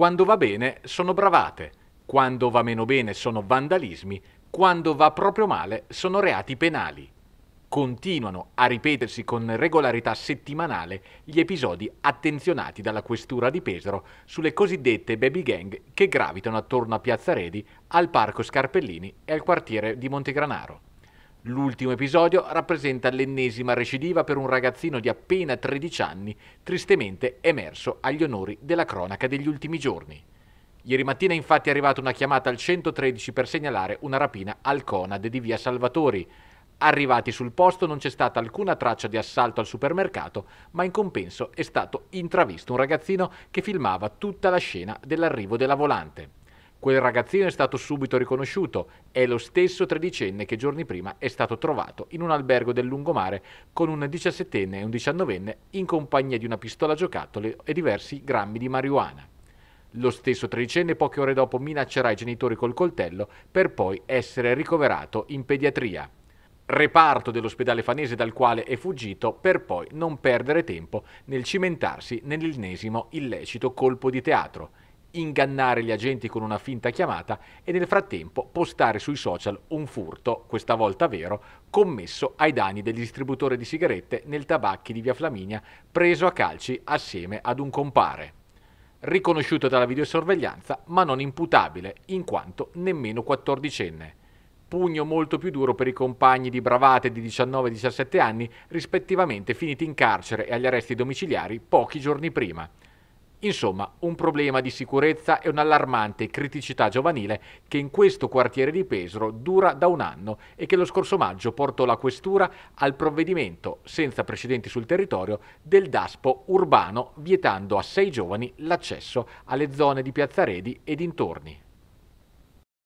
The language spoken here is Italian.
Quando va bene sono bravate, quando va meno bene sono vandalismi, quando va proprio male sono reati penali. Continuano a ripetersi con regolarità settimanale gli episodi attenzionati dalla questura di Pesaro sulle cosiddette baby gang che gravitano attorno a Piazza Redi, al Parco Scarpellini e al quartiere di Montegranaro. L'ultimo episodio rappresenta l'ennesima recidiva per un ragazzino di appena 13 anni, tristemente emerso agli onori della cronaca degli ultimi giorni. Ieri mattina infatti è arrivata una chiamata al 113 per segnalare una rapina al Conad di via Salvatori. Arrivati sul posto non c'è stata alcuna traccia di assalto al supermercato, ma in compenso è stato intravisto un ragazzino che filmava tutta la scena dell'arrivo della volante. Quel ragazzino è stato subito riconosciuto, è lo stesso tredicenne che giorni prima è stato trovato in un albergo del lungomare con un diciassettenne e un diciannovenne in compagnia di una pistola giocattolo e diversi grammi di marijuana. Lo stesso tredicenne poche ore dopo minaccerà i genitori col coltello per poi essere ricoverato in pediatria reparto dell'ospedale fanese dal quale è fuggito per poi non perdere tempo nel cimentarsi nell'ennesimo illecito colpo di teatro ingannare gli agenti con una finta chiamata e nel frattempo postare sui social un furto, questa volta vero, commesso ai danni del distributore di sigarette nel tabacchi di Via Flaminia, preso a calci assieme ad un compare. Riconosciuto dalla videosorveglianza, ma non imputabile, in quanto nemmeno quattordicenne. Pugno molto più duro per i compagni di bravate di 19 e 17 anni, rispettivamente finiti in carcere e agli arresti domiciliari pochi giorni prima. Insomma, un problema di sicurezza e un'allarmante criticità giovanile che in questo quartiere di Pesaro dura da un anno e che lo scorso maggio portò la questura al provvedimento, senza precedenti sul territorio, del DASPO urbano vietando a sei giovani l'accesso alle zone di Piazzaredi e dintorni.